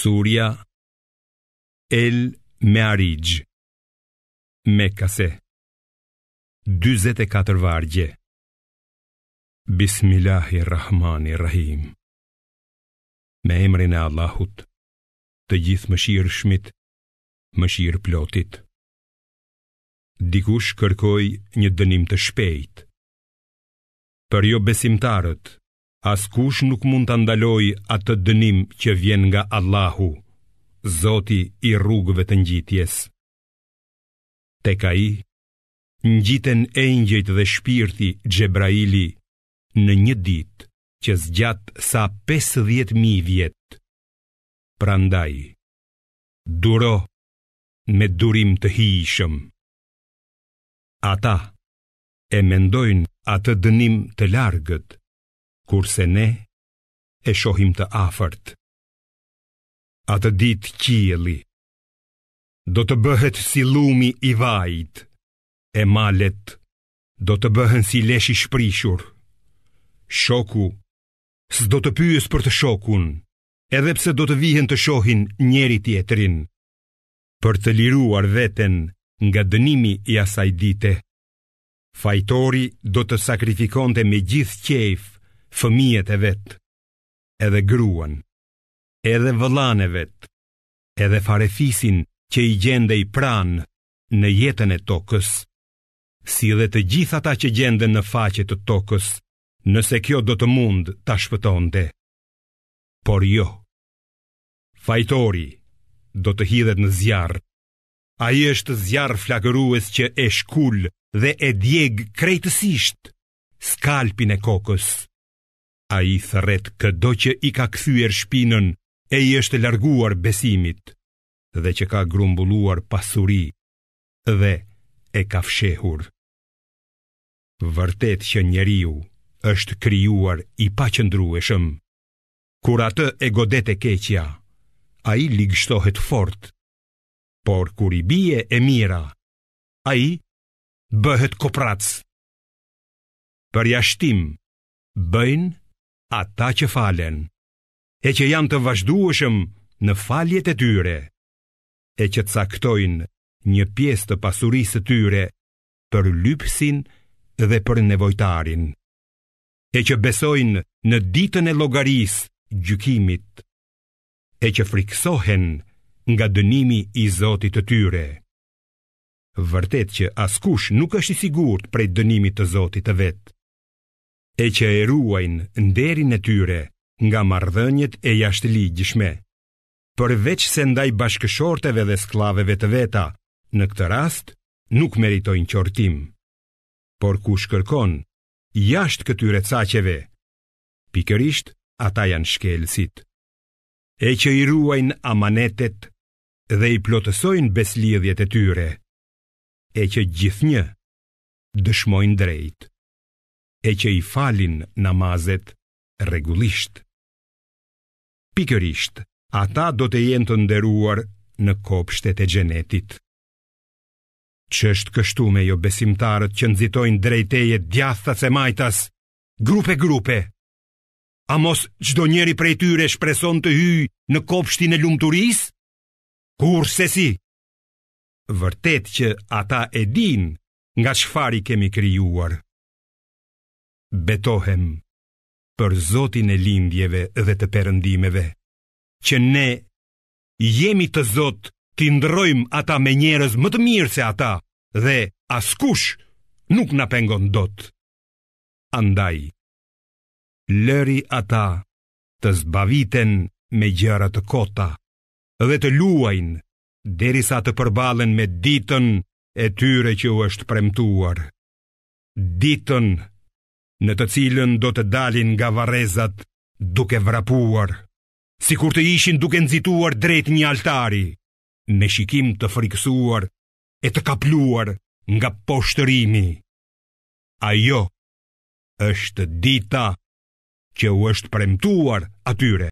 Surja El Mearij Mekase 24 vargje Bismillahirrahmanirrahim Me emrin e Allahut Të gjithë më shirë shmit Më shirë plotit Dikush kërkoj një dënim të shpejt Për jo besimtarët Askush nuk mund të ndaloj atë dënim që vjen nga Allahu, Zoti i rrugëve të njitjes. Te ka i, njiten e njëjt dhe shpirti Gjebraili në një dit që zgjat sa 50.000 vjet. Prandaj, duro me durim të hishëm. Ata e mendojnë atë dënim të largët, kurse ne e shohim të afërt. Atë ditë qieli do të bëhet si lumi i vajit, e malet do të bëhen si leshi shprishur. Shoku s'do të pyes për të shokun, edhe pse do të vihen të shohin njëri tjetrin. Për të liruar veten nga dënimi i asaj dite, fajtori do të sakrifikonte me gjithë qejf fëmijet e vetë, edhe gruan, edhe vëllan e vetë, edhe farefisin që i gjende i pranë në jetën e tokës, si dhe të gjithata që gjende në faqet të tokës, nëse kjo do të mund të shpëton dhe. Por jo, fajtori do të hidhet në zjarë, a i është zjarë flagërues që e shkull dhe e djeg krejtësisht skalpin e kokës. A i thëret këdo që i ka këthyër shpinën e i është larguar besimit dhe që ka grumbulluar pasuri dhe e ka fshehur. Vërtet që njeriu është kryuar i pa Kur atë e godet e keqja, a i ligështohet fort, por kur i bie e mira, a i bëhet kopratës. Për jashtim, bëjnë ata që falen, e që janë të vazhdueshëm në faljet e tyre, e që caktojnë një pjesë të pasurisë të tyre për lypsin dhe për nevojtarin, e që besojnë në ditën e logaris gjykimit, e që friksohen nga dënimi i Zotit të tyre. Vërtet që askush nuk është i sigurt prej dënimit të Zotit të vetë, e që e ruajnë nderin e tyre nga mardhënjët e jashtë ligjishme, përveç se ndaj bashkëshorteve dhe sklaveve të veta, në këtë rast nuk meritojnë qortim. Por ku shkërkon, jashtë këtyre caqeve, pikërisht ata janë shkelësit. E që i ruajnë amanetet dhe i plotësojnë beslidhjet e tyre, e që gjithnjë dëshmojnë drejtë e që i falin namazet regullisht. Pikërisht, ata do të jenë të nderuar në kopshtet e gjenetit. Qështë kështu me jo besimtarët që nëzitojnë drejteje djathas e majtas, grupe grupe, a mos qdo njeri prej tyre shpreson të hy në kopshtin e lumëturis? Kur se si? Vërtet që ata e din nga qëfar i kemi kryuar betohem për Zotin e lindjeve dhe të perëndimeve, që ne jemi të Zot ti ndrojmë ata me njerëz më të mirë se ata dhe askush nuk na pengon dot. Andaj, lëri ata të zbaviten me gjëra të kota dhe të luajnë derisa të përballen me ditën e tyre që u është premtuar. Ditën në të cilën do të dalin nga varezat duke vrapuar, si kur të ishin duke nëzituar drejt një altari, me shikim të friksuar e të kapluar nga poshtërimi. Ajo është dita që u është premtuar atyre.